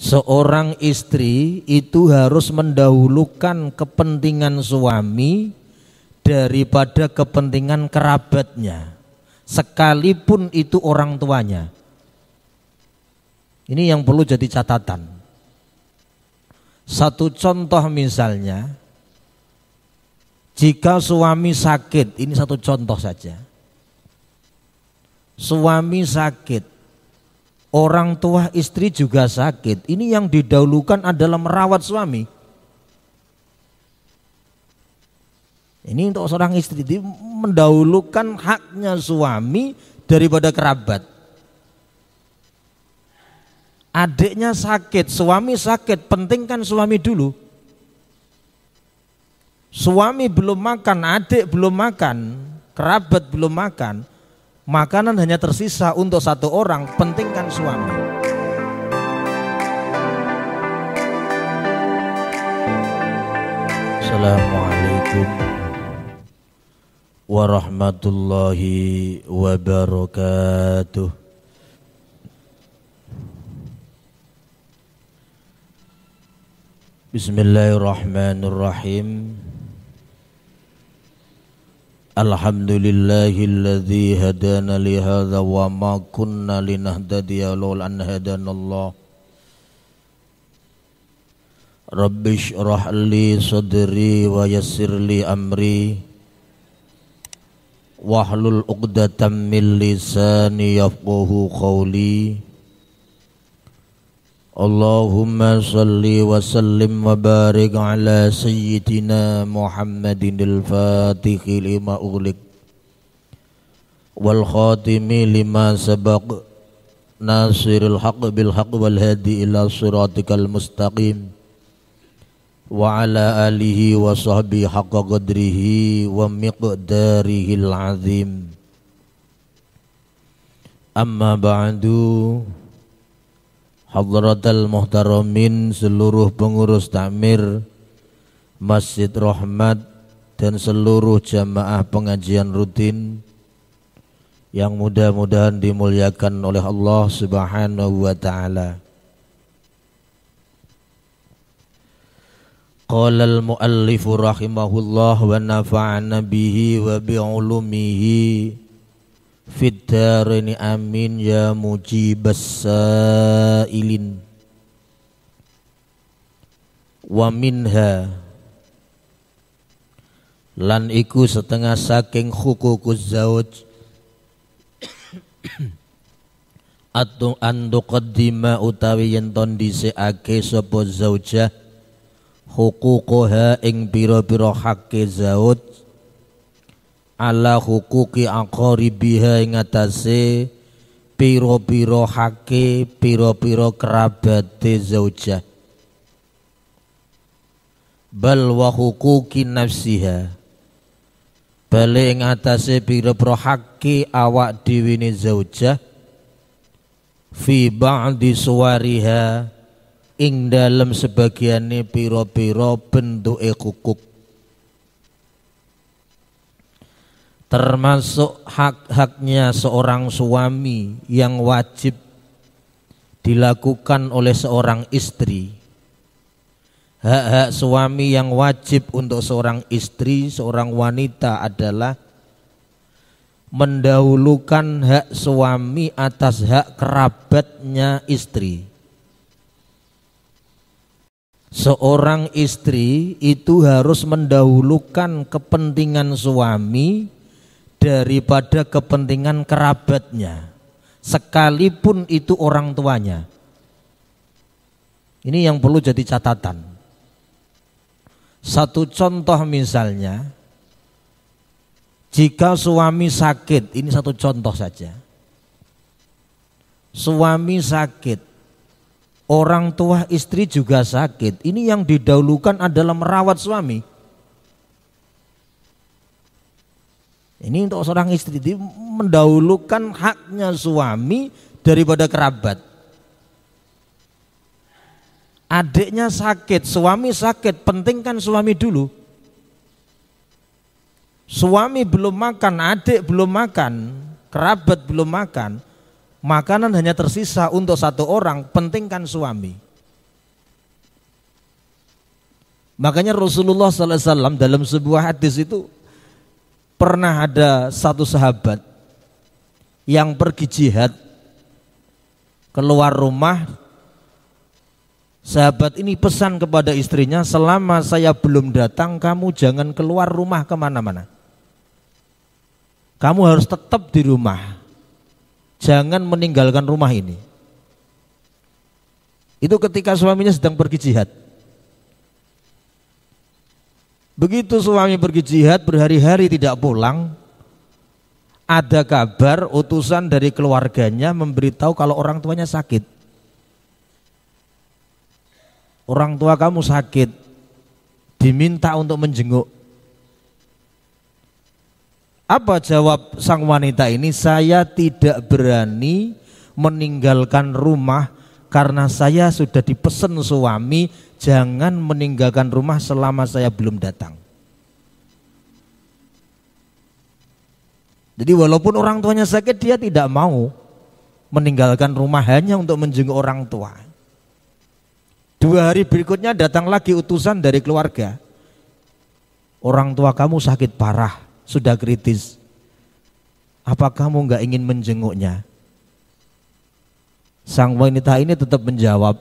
seorang istri itu harus mendahulukan kepentingan suami daripada kepentingan kerabatnya sekalipun itu orang tuanya ini yang perlu jadi catatan satu contoh misalnya jika suami sakit ini satu contoh saja suami sakit Orang tua istri juga sakit. Ini yang didahulukan adalah merawat suami. Ini untuk seorang istri dia mendahulukan haknya suami daripada kerabat. Adiknya sakit, suami sakit, pentingkan suami dulu. Suami belum makan, adik belum makan, kerabat belum makan. Makanan hanya tersisa untuk satu orang, penting suami. Assalamualaikum warahmatullahi wabarakatuh. Bismillahirrahmanirrahim. الحمد لله الذي هدانا لهذا وما كنا لنهتدي لولا أن هدانا الله رب اشرح لي صدري ويسر لي أمري واحلل عقدة من لساني يفقه قولي اللهم صل وسلم وبارك على سيدنا محمد الفاتح لما أغلق والخاتم لما سبق ناصر الحق بالحق والهادي إلى صراطك المستقيم وعلى آله وصحبه حق قدره ومقداره العظيم أما بعد Hadratal Muhtaramin seluruh pengurus takmir Masjid Rahmat dan seluruh jamaah pengajian rutin yang mudah-mudahan dimuliakan oleh Allah Subhanahu wa taala. Qala al-muallif rahimahullah wa nafa'a bihi wa bi Fiddarini amin ya mujibas sailin Wa minha Lan iku setengah saking hukuku zawaj Atu antuqaddima utawi yen ton sopo sapa zaujah huququha ing biro-biro hakke zawaj ala hukuki aqaribiha ing atase pira-pira hake pira-pira kerabate zaujah bal wa hukuki nafsiha bali ing atase pira-pira awak dhewe ne zaujah fi ba'di suwariha ing dalem sebagiane pira-pira bentuke hukuk termasuk hak-haknya seorang suami yang wajib dilakukan oleh seorang istri hak-hak suami yang wajib untuk seorang istri seorang wanita adalah mendahulukan hak suami atas hak kerabatnya istri Seorang istri itu harus mendahulukan kepentingan suami daripada kepentingan kerabatnya sekalipun itu orang tuanya. Ini yang perlu jadi catatan. Satu contoh misalnya jika suami sakit, ini satu contoh saja. Suami sakit, orang tua istri juga sakit. Ini yang didahulukan adalah merawat suami. Ini untuk seorang istri dia mendahulukan haknya suami daripada kerabat. Adiknya sakit, suami sakit, pentingkan suami dulu. Suami belum makan, adik belum makan, kerabat belum makan. Makanan hanya tersisa untuk satu orang, pentingkan suami. Makanya Rasulullah SAW dalam sebuah hadis itu pernah ada satu sahabat yang pergi jihad keluar rumah Sahabat ini pesan kepada istrinya, selama saya belum datang, kamu jangan keluar rumah kemana-mana. Kamu harus tetap di rumah. Jangan meninggalkan rumah ini. Itu ketika suaminya sedang pergi jihad. Begitu suami pergi jihad berhari-hari tidak pulang, ada kabar utusan dari keluarganya memberitahu kalau orang tuanya sakit. Orang tua kamu sakit, diminta untuk menjenguk. Apa jawab sang wanita ini? Saya tidak berani meninggalkan rumah karena saya sudah dipesan suami jangan meninggalkan rumah selama saya belum datang. Jadi walaupun orang tuanya sakit dia tidak mau meninggalkan rumah hanya untuk menjenguk orang tua. Dua hari berikutnya datang lagi utusan dari keluarga. Orang tua kamu sakit parah, sudah kritis. Apa kamu nggak ingin menjenguknya? Sang wanita ini tetap menjawab,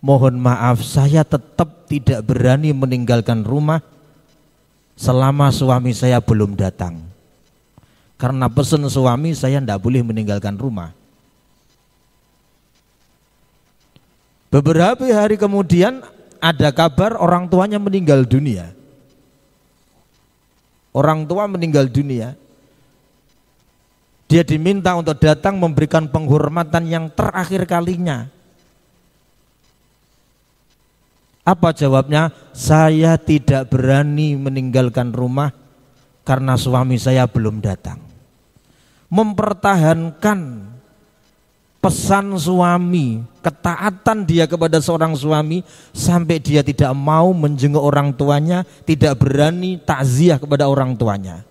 mohon maaf saya tetap tidak berani meninggalkan rumah selama suami saya belum datang. Karena pesan suami saya tidak boleh meninggalkan rumah. Beberapa hari kemudian ada kabar orang tuanya meninggal dunia. Orang tua meninggal dunia. Dia diminta untuk datang memberikan penghormatan yang terakhir kalinya. Apa jawabnya? Saya tidak berani meninggalkan rumah karena suami saya belum datang. Mempertahankan pesan suami, ketaatan dia kepada seorang suami sampai dia tidak mau menjenguk orang tuanya, tidak berani takziah kepada orang tuanya.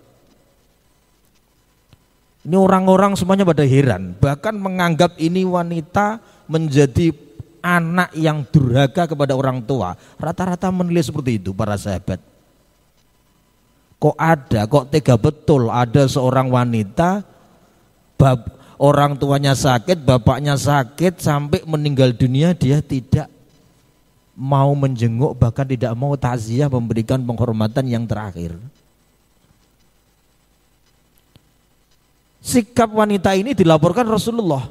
Ini orang-orang semuanya pada heran, bahkan menganggap ini wanita menjadi anak yang durhaka kepada orang tua. Rata-rata menilai seperti itu para sahabat. Kok ada, kok tega betul ada seorang wanita bab, orang tuanya sakit, bapaknya sakit sampai meninggal dunia dia tidak mau menjenguk bahkan tidak mau takziah memberikan penghormatan yang terakhir. sikap wanita ini dilaporkan Rasulullah.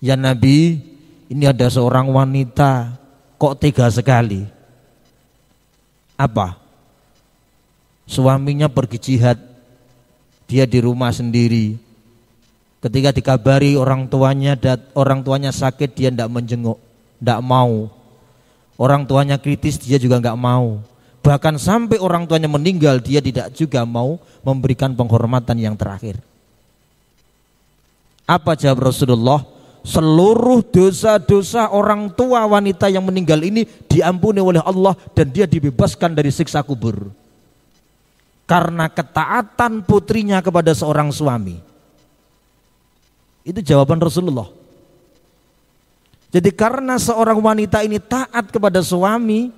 Ya Nabi, ini ada seorang wanita kok tega sekali. Apa? Suaminya pergi jihad, dia di rumah sendiri. Ketika dikabari orang tuanya dat, orang tuanya sakit dia tidak menjenguk, tidak mau. Orang tuanya kritis dia juga nggak mau. Bahkan sampai orang tuanya meninggal dia tidak juga mau memberikan penghormatan yang terakhir. Apa jawab Rasulullah? Seluruh dosa-dosa orang tua wanita yang meninggal ini diampuni oleh Allah dan dia dibebaskan dari siksa kubur. Karena ketaatan putrinya kepada seorang suami. Itu jawaban Rasulullah. Jadi karena seorang wanita ini taat kepada suami,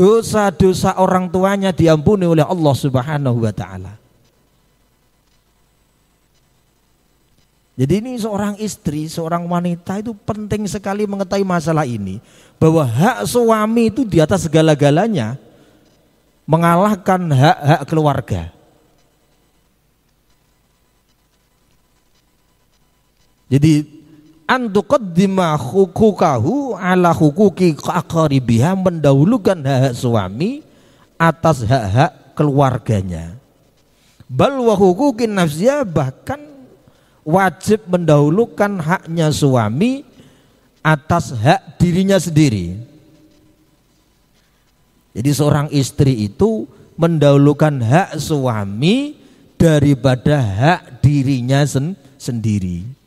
dosa-dosa orang tuanya diampuni oleh Allah Subhanahu wa taala. Jadi ini seorang istri, seorang wanita itu penting sekali mengetahui masalah ini bahwa hak suami itu di atas segala-galanya mengalahkan hak-hak keluarga. Jadi antuqaddima hukukahu ala hukuki akaribiha mendahulukan hak, -hak suami atas hak-hak keluarganya bal wa hukukin nafsiya bahkan wajib mendahulukan haknya suami atas hak dirinya sendiri jadi seorang istri itu mendahulukan hak suami daripada hak dirinya sen sendiri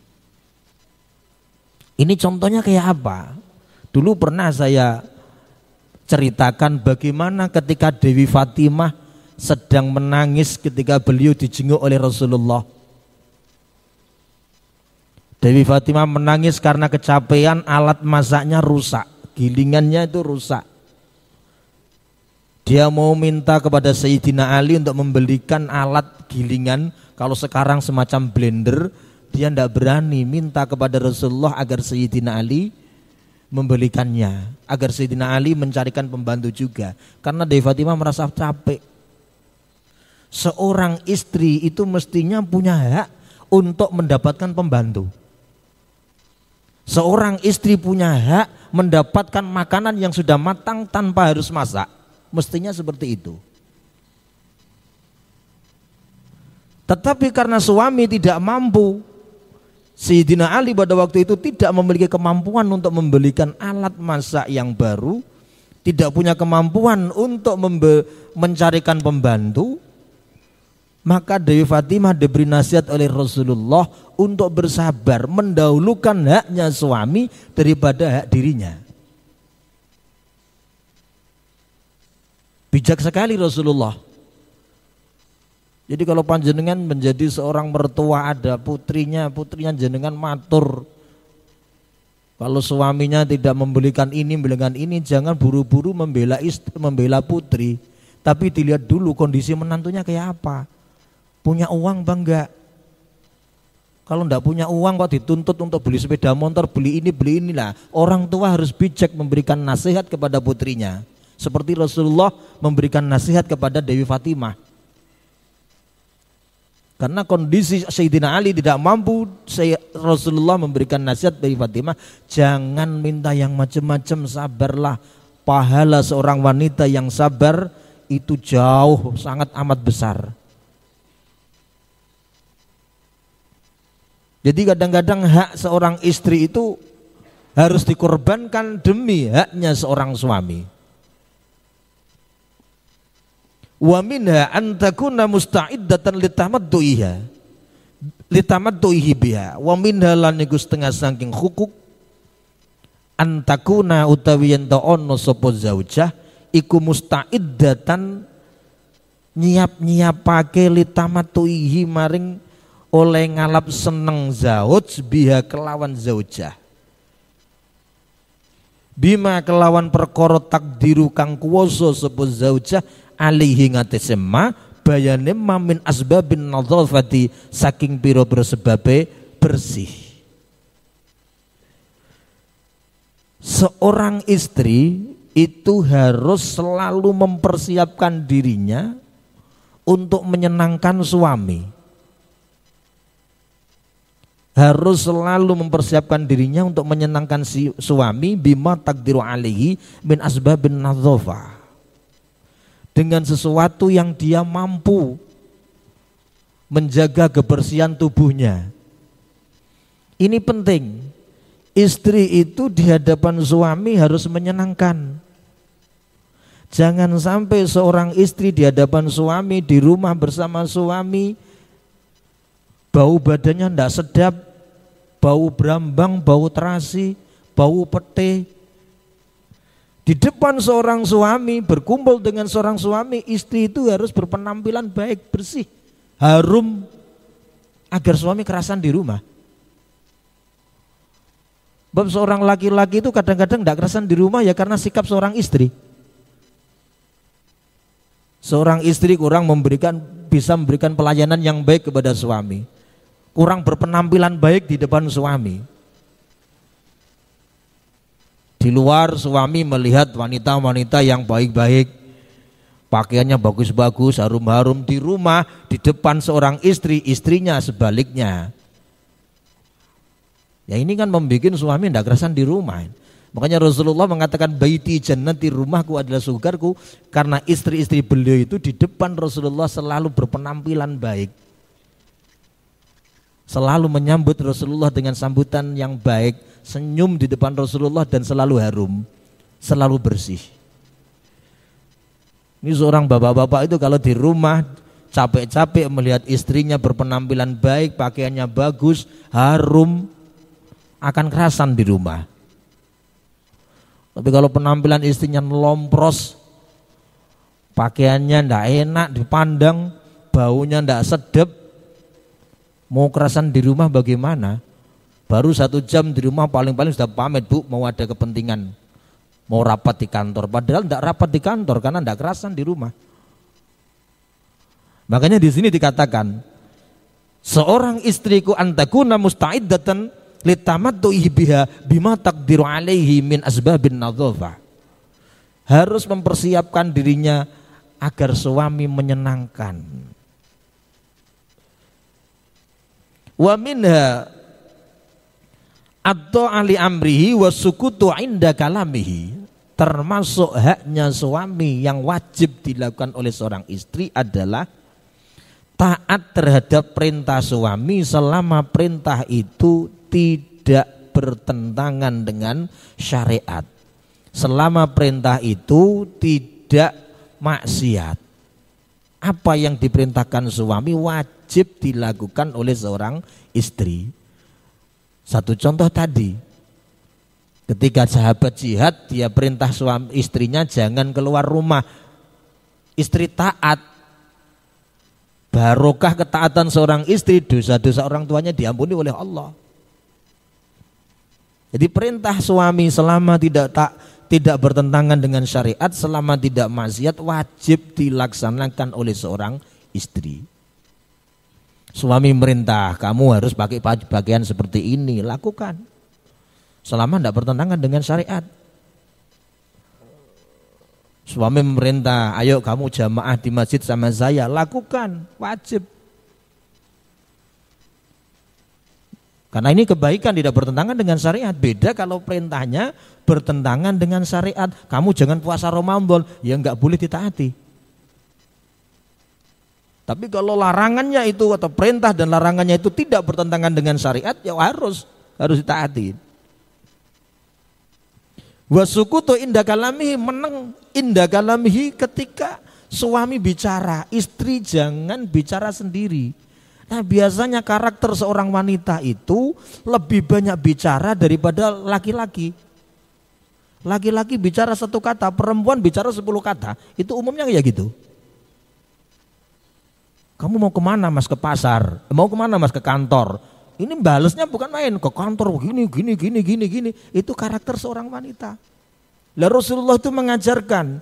ini contohnya kayak apa? Dulu pernah saya ceritakan bagaimana ketika Dewi Fatimah sedang menangis ketika beliau dijenguk oleh Rasulullah. Dewi Fatimah menangis karena kecapean alat masaknya rusak, gilingannya itu rusak. Dia mau minta kepada Sayyidina Ali untuk membelikan alat gilingan kalau sekarang semacam blender dia tidak berani minta kepada Rasulullah agar Sayyidina Ali membelikannya agar Sayyidina Ali mencarikan pembantu juga karena Dewi Fatimah merasa capek seorang istri itu mestinya punya hak untuk mendapatkan pembantu seorang istri punya hak mendapatkan makanan yang sudah matang tanpa harus masak mestinya seperti itu tetapi karena suami tidak mampu Sayyidina Ali pada waktu itu tidak memiliki kemampuan untuk membelikan alat masak yang baru, tidak punya kemampuan untuk mencarikan pembantu, maka Dewi Fatimah diberi nasihat oleh Rasulullah untuk bersabar mendahulukan haknya suami daripada hak dirinya. Bijak sekali Rasulullah jadi kalau panjenengan menjadi seorang mertua ada putrinya, putrinya jenengan matur. Kalau suaminya tidak membelikan ini, membelikan ini, jangan buru-buru membela istri, membela putri. Tapi dilihat dulu kondisi menantunya kayak apa. Punya uang bangga. Kalau tidak punya uang kok dituntut untuk beli sepeda motor, beli ini, beli inilah. Orang tua harus bijak memberikan nasihat kepada putrinya. Seperti Rasulullah memberikan nasihat kepada Dewi Fatimah karena kondisi Sayyidina Ali tidak mampu, Rasulullah memberikan nasihat bagi Fatimah, jangan minta yang macam-macam, sabarlah. Pahala seorang wanita yang sabar itu jauh sangat amat besar. Jadi kadang-kadang hak seorang istri itu harus dikorbankan demi haknya seorang suami. wa minha an takuna musta'iddatan litamaddu'iha litamaddu'ihi biha wa minha lan iku setengah saking hukuk antakuna utawi yen ono sapa zaujah iku musta'iddatan nyiap-nyiapake litamaddu'ihi maring oleh ngalap seneng zauj biha kelawan zaujah bima kelawan perkara takdiru kang kuwasa sapa zaujah alihi ngatese ma bayane mamin asbabin nadzafati saking piro pira sebabe bersih. Seorang istri itu harus selalu mempersiapkan dirinya untuk menyenangkan suami. Harus selalu mempersiapkan dirinya untuk menyenangkan si suami bima takdiru alihi min asbabin nadzafah dengan sesuatu yang dia mampu menjaga kebersihan tubuhnya. Ini penting. Istri itu di hadapan suami harus menyenangkan. Jangan sampai seorang istri di hadapan suami di rumah bersama suami bau badannya tidak sedap, bau brambang, bau terasi, bau pete, di depan seorang suami, berkumpul dengan seorang suami, istri itu harus berpenampilan baik, bersih, harum, agar suami kerasan di rumah. Bab seorang laki-laki itu kadang-kadang tidak kerasan di rumah ya karena sikap seorang istri. Seorang istri kurang memberikan bisa memberikan pelayanan yang baik kepada suami. Kurang berpenampilan baik di depan suami. Di luar suami melihat wanita-wanita yang baik-baik, pakaiannya bagus-bagus, harum-harum di rumah, di depan seorang istri, istrinya sebaliknya. Ya ini kan membuat suami tidak kerasan di rumah. Makanya Rasulullah mengatakan baiti jannati rumahku adalah sugarku karena istri-istri beliau itu di depan Rasulullah selalu berpenampilan baik. Selalu menyambut Rasulullah dengan sambutan yang baik, senyum di depan Rasulullah dan selalu harum, selalu bersih. Ini seorang bapak-bapak itu kalau di rumah capek-capek melihat istrinya berpenampilan baik, pakaiannya bagus, harum, akan kerasan di rumah. Tapi kalau penampilan istrinya melompros, pakaiannya tidak enak dipandang, baunya tidak sedap, mau kerasan di rumah bagaimana? Baru satu jam di rumah paling-paling sudah pamit bu mau ada kepentingan. Mau rapat di kantor. Padahal tidak rapat di kantor karena tidak kerasan di rumah. Makanya di sini dikatakan seorang istriku antakuna musta'iddatan litamattuhi biha bima takdiru alaihi min asbabin nadhafah. Harus mempersiapkan dirinya agar suami menyenangkan. Wa minha atau ali amrihi sukutu inda kalamihi termasuk haknya suami yang wajib dilakukan oleh seorang istri adalah taat terhadap perintah suami selama perintah itu tidak bertentangan dengan syariat selama perintah itu tidak maksiat apa yang diperintahkan suami wajib dilakukan oleh seorang istri satu contoh tadi, ketika sahabat jihad dia perintah suami istrinya jangan keluar rumah. Istri taat. Barokah ketaatan seorang istri, dosa-dosa orang tuanya diampuni oleh Allah. Jadi perintah suami selama tidak tak tidak bertentangan dengan syariat, selama tidak maksiat wajib dilaksanakan oleh seorang istri. Suami merintah, kamu harus pakai bagian seperti ini, lakukan. Selama tidak bertentangan dengan syariat. Suami memerintah, ayo kamu jamaah di masjid sama saya, lakukan, wajib. Karena ini kebaikan tidak bertentangan dengan syariat. Beda kalau perintahnya bertentangan dengan syariat. Kamu jangan puasa Ramadan, ya nggak boleh ditaati. Tapi kalau larangannya itu atau perintah dan larangannya itu tidak bertentangan dengan syariat, ya harus harus ditaati. tuh indah kalamihi meneng indah kalamihi ketika suami bicara, istri jangan bicara sendiri. Nah biasanya karakter seorang wanita itu lebih banyak bicara daripada laki-laki. Laki-laki bicara satu kata, perempuan bicara sepuluh kata. Itu umumnya kayak gitu. Kamu mau kemana mas ke pasar? Mau kemana mas ke kantor? Ini balesnya bukan main ke kantor gini gini gini gini gini. Itu karakter seorang wanita. Lah Rasulullah itu mengajarkan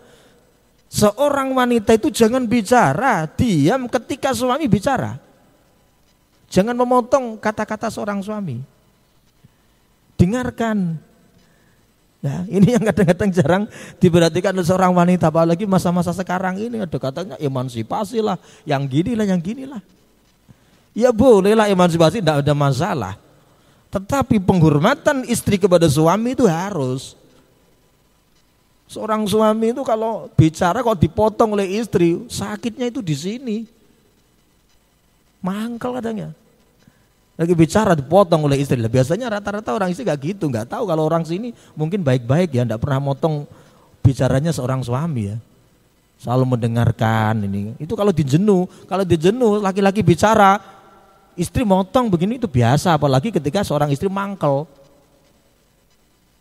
seorang wanita itu jangan bicara diam ketika suami bicara. Jangan memotong kata-kata seorang suami. Dengarkan Nah, ini yang kadang-kadang jarang diperhatikan oleh seorang wanita, apalagi masa-masa sekarang ini ada katanya emansipasi lah, yang gini lah, yang gini lah. Ya bolehlah emansipasi, tidak ada masalah. Tetapi penghormatan istri kepada suami itu harus. Seorang suami itu kalau bicara kok dipotong oleh istri, sakitnya itu di sini. Mangkel kadangnya lagi bicara dipotong oleh istri. biasanya rata-rata orang istri gak gitu, nggak tahu kalau orang sini mungkin baik-baik ya, nggak pernah motong bicaranya seorang suami ya. Selalu mendengarkan ini. Itu kalau dijenuh, kalau dijenuh laki-laki bicara, istri motong begini itu biasa, apalagi ketika seorang istri mangkel.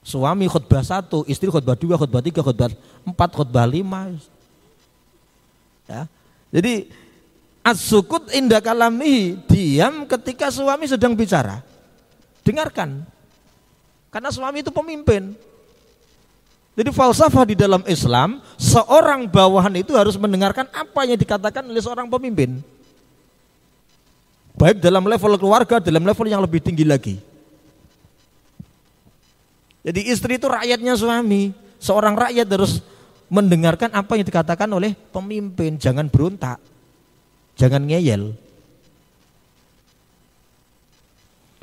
Suami khutbah satu, istri khutbah dua, khutbah tiga, khutbah empat, khutbah lima. Ya. Jadi As-sukut indah kalamihi, diam ketika suami sedang bicara. Dengarkan. Karena suami itu pemimpin. Jadi falsafah di dalam Islam, seorang bawahan itu harus mendengarkan apa yang dikatakan oleh seorang pemimpin. Baik dalam level keluarga, dalam level yang lebih tinggi lagi. Jadi istri itu rakyatnya suami. Seorang rakyat harus mendengarkan apa yang dikatakan oleh pemimpin, jangan berontak. Jangan ngeyel.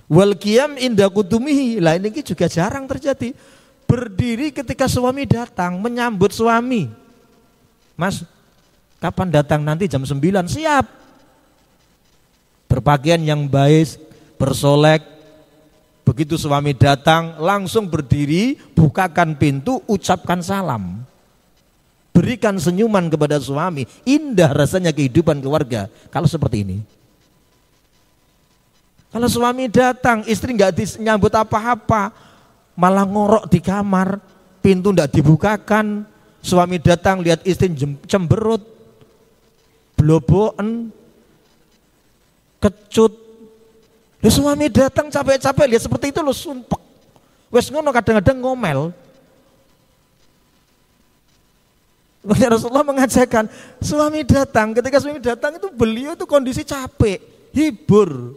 Wal kiam indah kutumihi. Lah ini juga jarang terjadi. Berdiri ketika suami datang, menyambut suami. Mas, kapan datang nanti jam 9? Siap. Berpakaian yang baik, bersolek. Begitu suami datang, langsung berdiri, bukakan pintu, ucapkan salam berikan senyuman kepada suami. Indah rasanya kehidupan keluarga kalau seperti ini. Kalau suami datang, istri nggak disambut apa-apa, malah ngorok di kamar, pintu nggak dibukakan, suami datang lihat istri cemberut, bloboen, kecut. lu suami datang capek-capek lihat seperti itu lo sumpek. Wes ngono kadang-kadang ngomel. Makanya Rasulullah mengajarkan suami datang. Ketika suami datang itu beliau itu kondisi capek, hibur,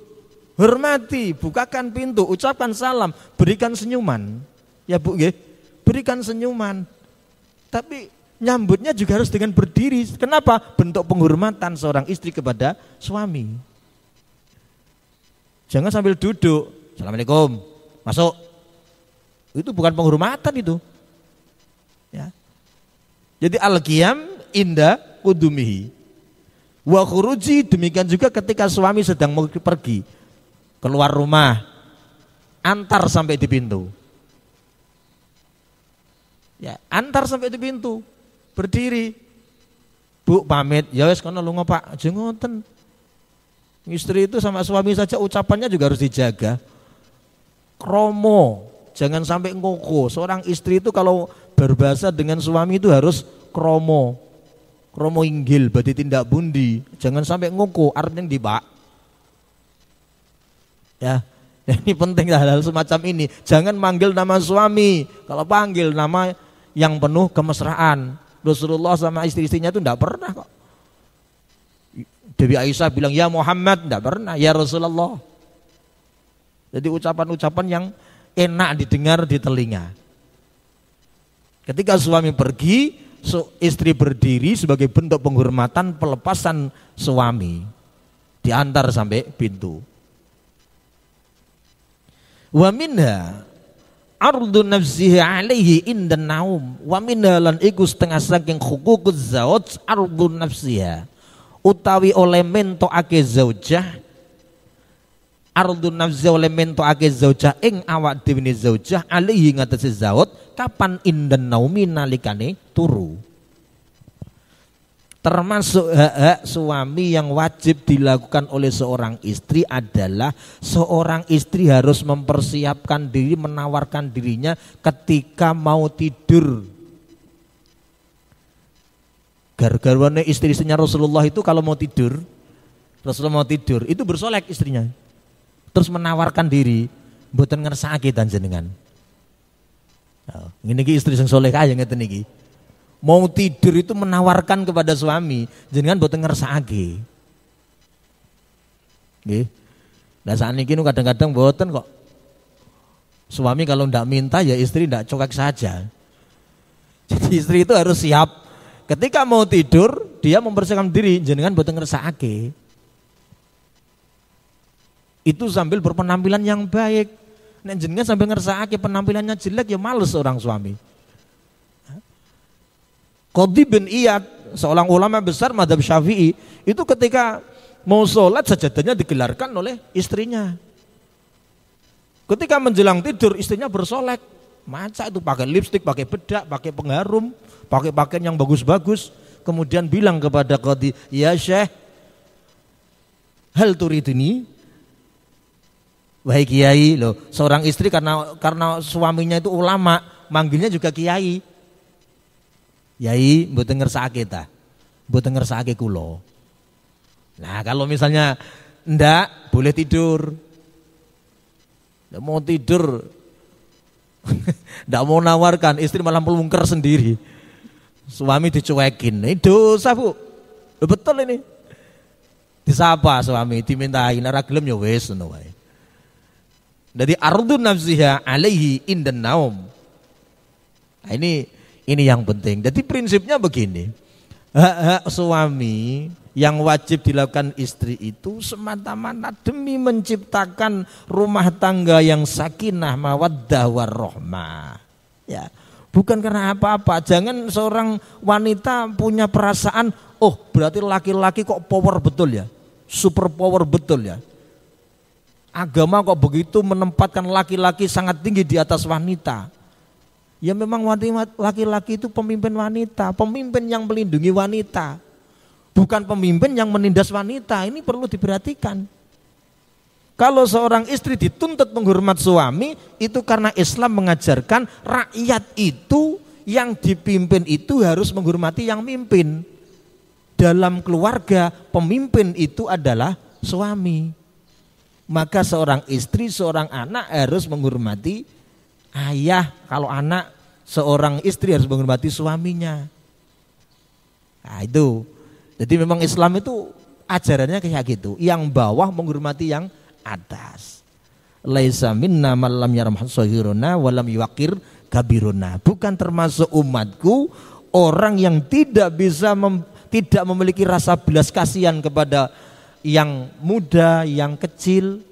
hormati, bukakan pintu, ucapkan salam, berikan senyuman. Ya bu, ya. berikan senyuman. Tapi nyambutnya juga harus dengan berdiri. Kenapa? Bentuk penghormatan seorang istri kepada suami. Jangan sambil duduk. Assalamualaikum. Masuk. Itu bukan penghormatan itu. Ya. Jadi al-qiyam inda kudumihi. Wa khuruji demikian juga ketika suami sedang mau pergi keluar rumah antar sampai di pintu. Ya, antar sampai di pintu. Berdiri. Bu pamit, ya wis kono lunga Pak. Aja ngoten. Istri itu sama suami saja ucapannya juga harus dijaga. Kromo, jangan sampai ngoko. Seorang istri itu kalau berbahasa dengan suami itu harus kromo. Kromo inggil, berarti tindak bundi. Jangan sampai ngoko, artinya di pak. Ya, ini penting hal-hal semacam ini. Jangan manggil nama suami. Kalau panggil nama yang penuh kemesraan. Rasulullah sama istri-istrinya itu tidak pernah kok. Dewi Aisyah bilang, ya Muhammad, tidak pernah. Ya Rasulullah. Jadi ucapan-ucapan yang enak didengar di telinga. Ketika suami pergi, istri berdiri sebagai bentuk penghormatan pelepasan suami. Diantar sampai pintu. Wa minha ardu nafsihi alaihi inda naum wa minha lan iku setengah saking hukukuz zawaj ardu nafsiha utawi oleh mentoake zaujah ardu nafza oleh ake zaujah ing awak dhewe zauja zaujah alihi ngatasi zaud kapan indan naumi nalikane turu. Termasuk hak-hak suami yang wajib dilakukan oleh seorang istri adalah seorang istri harus mempersiapkan diri, menawarkan dirinya ketika mau tidur. gara-gara istri-istrinya Rasulullah itu kalau mau tidur, Rasulullah mau tidur, itu bersolek istrinya terus menawarkan diri mboten ngersakake jenengan. dan ngene iki istri sing soleh kaya ngeten iki. Mau tidur itu menawarkan kepada suami, jenengan mboten ngersakake. Nggih. saat ini kadang-kadang buatan kok. Suami kalau ndak minta ya istri ndak cokak saja. Jadi istri itu harus siap. Ketika mau tidur, dia mempersiapkan diri, jenengan dengar sakit. Itu sambil berpenampilan yang baik. Nek jenengan sambil ngersakake penampilannya jelek ya males orang suami. Qadhi bin Iyad, seorang ulama besar madhab syafi'i, itu ketika mau sholat sajadahnya digelarkan oleh istrinya. Ketika menjelang tidur istrinya bersolek, maca itu pakai lipstik, pakai bedak, pakai pengharum, pakai pakaian yang bagus-bagus, kemudian bilang kepada Qadhi, ya Syekh, hal ini. Wahai kiai, loh, seorang istri karena karena suaminya itu ulama, manggilnya juga kiai. Yai, mboten ngersakake ta. Mboten ngersakake kula. Nah, kalau misalnya ndak boleh tidur. Ndak mau tidur. ndak mau nawarkan, istri malah melungker sendiri. Suami dicuekin. Ini dosa, Bu. Betul ini. Disapa suami, dimintain, ora ya wes. Dari ardu nafsiha alaihi inden naum. Nah, ini ini yang penting. Jadi prinsipnya begini. Hak-hak suami yang wajib dilakukan istri itu semata-mata demi menciptakan rumah tangga yang sakinah mawaddah warahmah. Ya. Bukan karena apa-apa. Jangan seorang wanita punya perasaan, oh berarti laki-laki kok power betul ya. Super power betul ya. Agama kok begitu menempatkan laki-laki sangat tinggi di atas wanita. Ya memang laki-laki itu pemimpin wanita, pemimpin yang melindungi wanita. Bukan pemimpin yang menindas wanita, ini perlu diperhatikan. Kalau seorang istri dituntut menghormat suami, itu karena Islam mengajarkan rakyat itu yang dipimpin itu harus menghormati yang mimpin. Dalam keluarga, pemimpin itu adalah suami. Maka seorang istri, seorang anak harus menghormati ayah. Kalau anak, seorang istri harus menghormati suaminya. Nah, itu. Jadi memang Islam itu ajarannya kayak gitu. Yang bawah menghormati yang atas. Laisa minna malam lam yarham sahiruna wa lam kabiruna. Bukan termasuk umatku orang yang tidak bisa mem, tidak memiliki rasa belas kasihan kepada yang muda, yang kecil,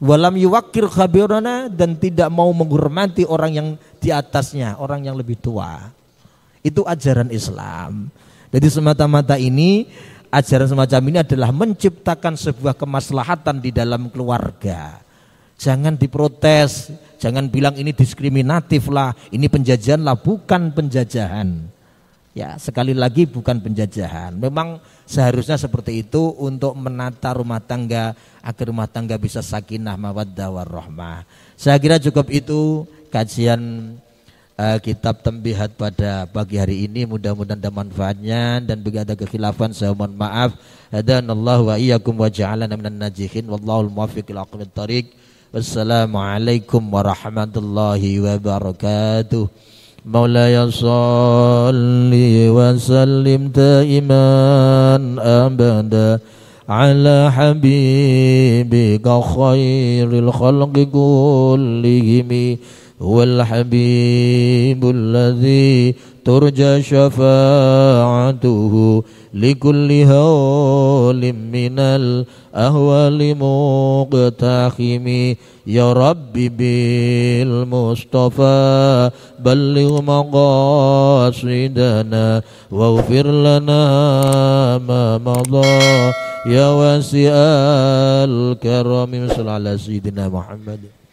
walam yuwakir khabirana dan tidak mau menghormati orang yang di atasnya, orang yang lebih tua. Itu ajaran Islam. Jadi semata-mata ini ajaran semacam ini adalah menciptakan sebuah kemaslahatan di dalam keluarga. Jangan diprotes, jangan bilang ini diskriminatif lah, ini penjajahan lah, bukan penjajahan. Ya, sekali lagi bukan penjajahan. Memang seharusnya seperti itu untuk menata rumah tangga agar rumah tangga bisa sakinah mawaddah warahmah. Saya kira cukup itu kajian uh, kitab tembihat pada pagi hari ini mudah-mudahan ada manfaatnya dan bila ada kekhilafan saya mohon maaf hadanallahu wa iyyakum wa ja'alana minan najihin wallahu muwaffiq ila aqwamit thariq wassalamu alaikum warahmatullahi wabarakatuh مولاي صل وسلم دائما أبدا على حبيبك خير الخلق كلهم هو الحبيب الذي ترجى شفاعته لكل هول من الأهوال مقتحم يا رب بالمصطفى بلغ مقاصدنا واغفر لنا ما مضى يا واسع الكرم صل على سيدنا محمد